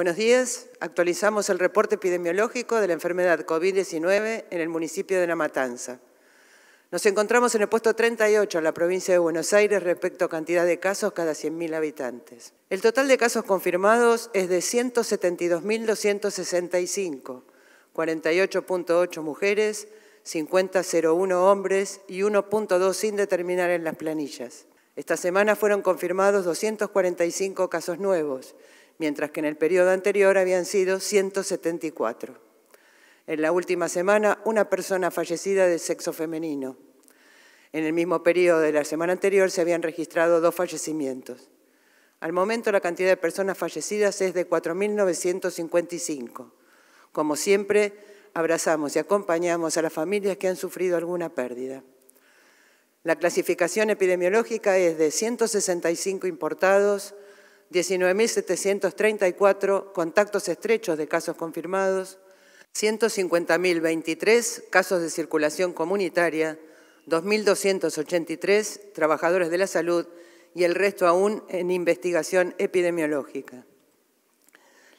Buenos días. Actualizamos el reporte epidemiológico de la enfermedad COVID-19 en el municipio de La Matanza. Nos encontramos en el puesto 38 en la provincia de Buenos Aires respecto a cantidad de casos cada 100.000 habitantes. El total de casos confirmados es de 172.265, 48.8 mujeres, 50.01 hombres y 1.2 sin determinar en las planillas. Esta semana fueron confirmados 245 casos nuevos mientras que en el periodo anterior habían sido 174. En la última semana, una persona fallecida de sexo femenino. En el mismo periodo de la semana anterior se habían registrado dos fallecimientos. Al momento la cantidad de personas fallecidas es de 4.955. Como siempre, abrazamos y acompañamos a las familias que han sufrido alguna pérdida. La clasificación epidemiológica es de 165 importados, 19.734 contactos estrechos de casos confirmados, 150.023 casos de circulación comunitaria, 2.283 trabajadores de la salud y el resto aún en investigación epidemiológica.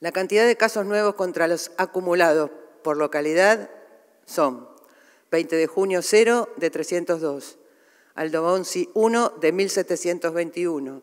La cantidad de casos nuevos contra los acumulados por localidad son 20 de junio 0 de 302, Aldobonsi 1 de 1721,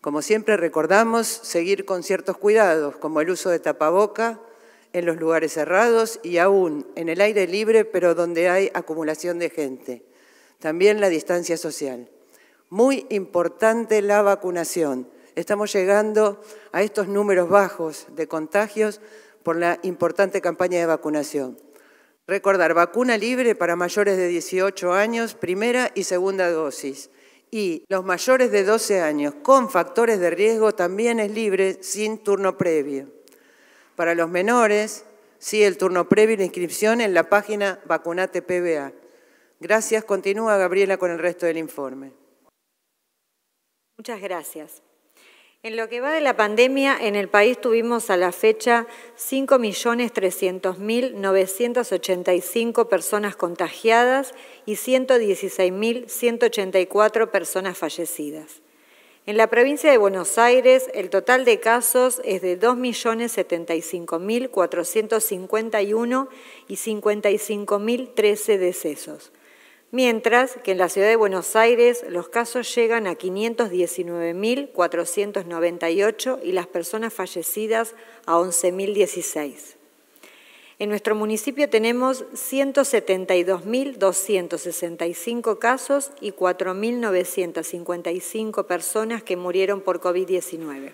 Como siempre recordamos, seguir con ciertos cuidados, como el uso de tapaboca en los lugares cerrados y aún en el aire libre, pero donde hay acumulación de gente. También la distancia social. Muy importante la vacunación. Estamos llegando a estos números bajos de contagios por la importante campaña de vacunación. Recordar, vacuna libre para mayores de 18 años, primera y segunda dosis y los mayores de 12 años con factores de riesgo también es libre sin turno previo. Para los menores, sí el turno previo y la inscripción en la página Vacunate PBA. Gracias. Continúa Gabriela con el resto del informe. Muchas gracias. En lo que va de la pandemia, en el país tuvimos a la fecha 5.300.985 personas contagiadas y 116.184 personas fallecidas. En la provincia de Buenos Aires, el total de casos es de 2.075.451 y 55.013 decesos mientras que en la ciudad de Buenos Aires los casos llegan a 519.498 y las personas fallecidas a 11.016. En nuestro municipio tenemos 172.265 casos y 4.955 personas que murieron por COVID-19.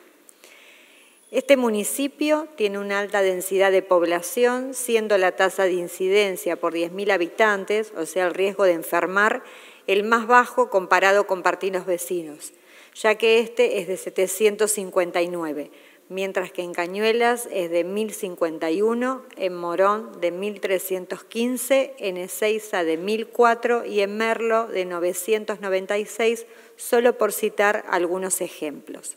Este municipio tiene una alta densidad de población, siendo la tasa de incidencia por 10.000 habitantes, o sea, el riesgo de enfermar, el más bajo comparado con partidos vecinos, ya que este es de 759, mientras que en Cañuelas es de 1.051, en Morón de 1.315, en Ezeiza de 1.004 y en Merlo de 996, solo por citar algunos ejemplos.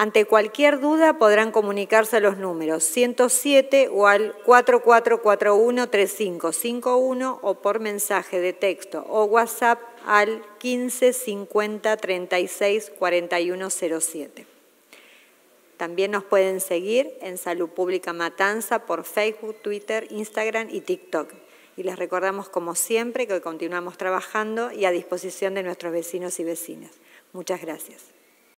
Ante cualquier duda podrán comunicarse a los números 107 o al 44413551 o por mensaje de texto o WhatsApp al 1550 36 También nos pueden seguir en Salud Pública Matanza por Facebook, Twitter, Instagram y TikTok. Y les recordamos, como siempre, que continuamos trabajando y a disposición de nuestros vecinos y vecinas. Muchas gracias.